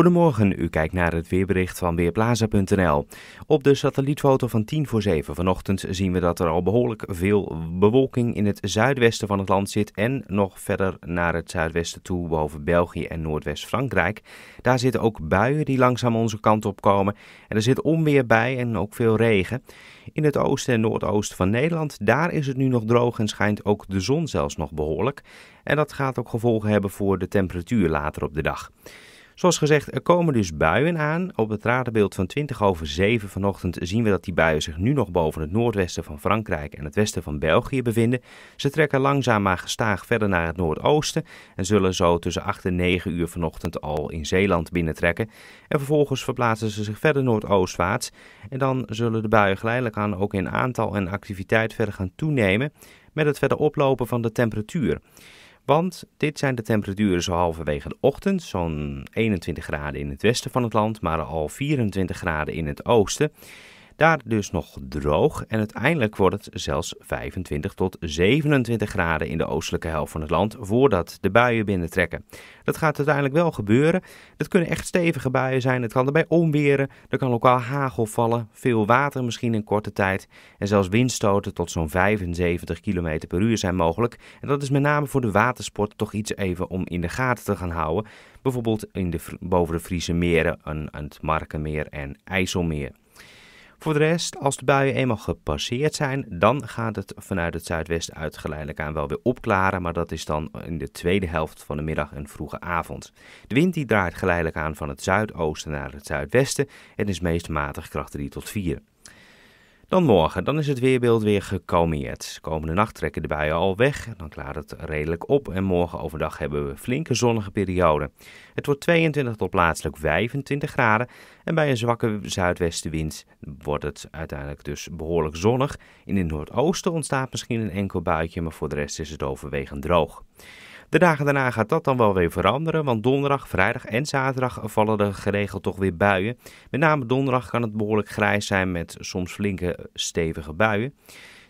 Goedemorgen, u kijkt naar het weerbericht van Weerplaza.nl. Op de satellietfoto van 10 voor 7 vanochtend zien we dat er al behoorlijk veel bewolking in het zuidwesten van het land zit en nog verder naar het zuidwesten toe boven België en Noordwest-Frankrijk. Daar zitten ook buien die langzaam onze kant op komen en er zit onweer bij en ook veel regen. In het oosten en noordoosten van Nederland, daar is het nu nog droog en schijnt ook de zon zelfs nog behoorlijk. En dat gaat ook gevolgen hebben voor de temperatuur later op de dag. Zoals gezegd, er komen dus buien aan. Op het radenbeeld van 20 over 7 vanochtend zien we dat die buien zich nu nog boven het noordwesten van Frankrijk en het westen van België bevinden. Ze trekken langzaam maar gestaag verder naar het noordoosten en zullen zo tussen 8 en 9 uur vanochtend al in Zeeland binnentrekken. En vervolgens verplaatsen ze zich verder noordoostwaarts en dan zullen de buien geleidelijk aan ook in aantal en activiteit verder gaan toenemen met het verder oplopen van de temperatuur. Want dit zijn de temperaturen zo halverwege de ochtend, zo'n 21 graden in het westen van het land, maar al 24 graden in het oosten. Daar dus nog droog en uiteindelijk wordt het zelfs 25 tot 27 graden in de oostelijke helft van het land voordat de buien binnentrekken. Dat gaat uiteindelijk wel gebeuren. Dat kunnen echt stevige buien zijn. Het kan erbij onweren. Er kan lokaal hagel vallen. Veel water misschien in korte tijd. En zelfs windstoten tot zo'n 75 km per uur zijn mogelijk. En dat is met name voor de watersport toch iets even om in de gaten te gaan houden. Bijvoorbeeld in de, boven de Friese meren, een het Markenmeer en IJsselmeer. Voor de rest, als de buien eenmaal gepasseerd zijn, dan gaat het vanuit het zuidwesten uit geleidelijk aan wel weer opklaren. Maar dat is dan in de tweede helft van de middag en vroege avond. De wind die draait geleidelijk aan van het zuidoosten naar het zuidwesten en is meest matig kracht 3 tot 4. Dan morgen, dan is het weerbeeld weer gekalmeerd. Komende nacht trekken de buien al weg, dan klaart het redelijk op en morgen overdag hebben we flinke zonnige periode. Het wordt 22 tot plaatselijk 25 graden en bij een zwakke zuidwestenwind wordt het uiteindelijk dus behoorlijk zonnig. In het noordoosten ontstaat misschien een enkel buitje, maar voor de rest is het overwegend droog. De dagen daarna gaat dat dan wel weer veranderen, want donderdag, vrijdag en zaterdag vallen er geregeld toch weer buien. Met name donderdag kan het behoorlijk grijs zijn met soms flinke stevige buien.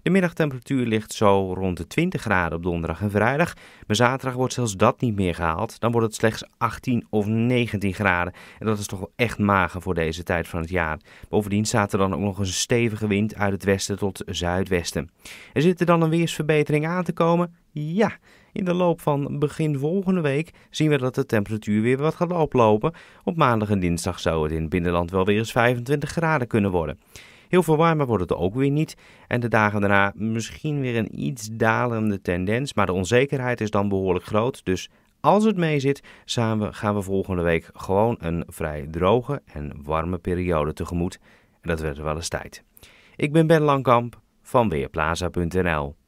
De middagtemperatuur ligt zo rond de 20 graden op donderdag en vrijdag. Maar zaterdag wordt zelfs dat niet meer gehaald. Dan wordt het slechts 18 of 19 graden. En dat is toch wel echt mager voor deze tijd van het jaar. Bovendien staat er dan ook nog een stevige wind uit het westen tot zuidwesten. Er zit er dan een weersverbetering aan te komen? Ja, in de loop van begin volgende week zien we dat de temperatuur weer wat gaat oplopen. Op maandag en dinsdag zou het in het binnenland wel weer eens 25 graden kunnen worden. Heel veel warmer wordt het ook weer niet. En de dagen daarna misschien weer een iets dalende tendens. Maar de onzekerheid is dan behoorlijk groot. Dus als het mee zit, gaan we volgende week gewoon een vrij droge en warme periode tegemoet. En dat werd wel eens tijd. Ik ben Ben Langkamp van Weerplaza.nl.